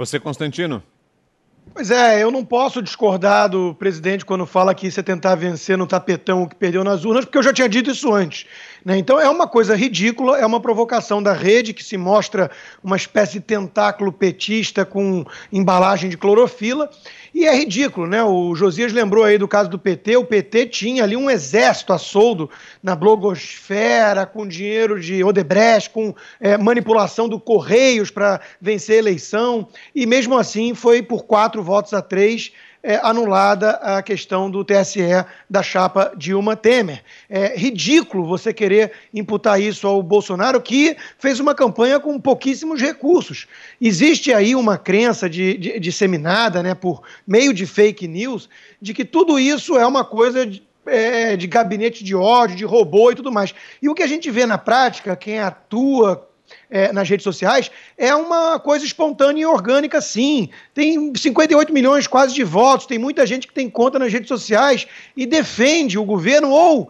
Você, Constantino? Pois é, eu não posso discordar do presidente quando fala que você tentar vencer no tapetão o que perdeu nas urnas, porque eu já tinha dito isso antes. Né? Então é uma coisa ridícula, é uma provocação da rede que se mostra uma espécie de tentáculo petista com embalagem de clorofila. E é ridículo, né? O Josias lembrou aí do caso do PT. O PT tinha ali um exército a soldo na blogosfera, com dinheiro de Odebrecht, com é, manipulação do Correios para vencer a eleição. E mesmo assim foi por quatro quatro votos a três, é, anulada a questão do TSE da chapa Dilma Temer. É ridículo você querer imputar isso ao Bolsonaro, que fez uma campanha com pouquíssimos recursos. Existe aí uma crença de, de, disseminada né, por meio de fake news de que tudo isso é uma coisa de, é, de gabinete de ódio, de robô e tudo mais. E o que a gente vê na prática, quem atua é, nas redes sociais, é uma coisa espontânea e orgânica, sim. Tem 58 milhões quase de votos, tem muita gente que tem conta nas redes sociais e defende o governo ou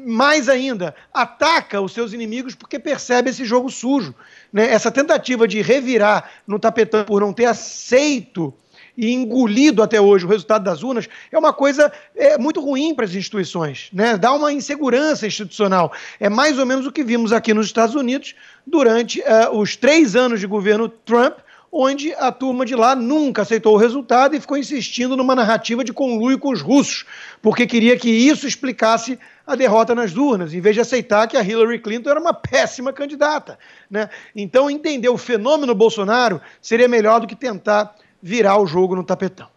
mais ainda, ataca os seus inimigos porque percebe esse jogo sujo. Né? Essa tentativa de revirar no tapetão por não ter aceito e engolido até hoje o resultado das urnas, é uma coisa é, muito ruim para as instituições, né? dá uma insegurança institucional. É mais ou menos o que vimos aqui nos Estados Unidos durante uh, os três anos de governo Trump, onde a turma de lá nunca aceitou o resultado e ficou insistindo numa narrativa de conluio com os russos, porque queria que isso explicasse a derrota nas urnas, em vez de aceitar que a Hillary Clinton era uma péssima candidata. Né? Então, entender o fenômeno Bolsonaro seria melhor do que tentar virar o jogo no tapetão.